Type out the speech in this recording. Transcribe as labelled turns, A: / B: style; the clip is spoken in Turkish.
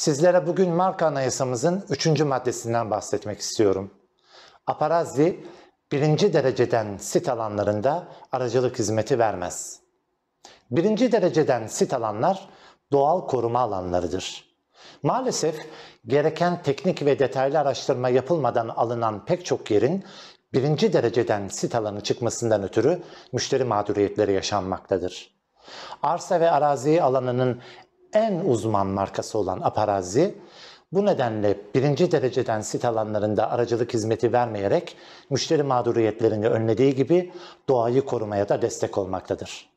A: Sizlere bugün marka anayasamızın 3. maddesinden bahsetmek istiyorum. Aparazzi, birinci dereceden sit alanlarında aracılık hizmeti vermez. Birinci dereceden sit alanlar doğal koruma alanlarıdır. Maalesef gereken teknik ve detaylı araştırma yapılmadan alınan pek çok yerin birinci dereceden sit alanı çıkmasından ötürü müşteri mağduriyetleri yaşanmaktadır. Arsa ve arazi alanının en uzman markası olan Aparazzi, bu nedenle birinci dereceden sit alanlarında aracılık hizmeti vermeyerek müşteri mağduriyetlerini önlediği gibi doğayı korumaya da destek olmaktadır.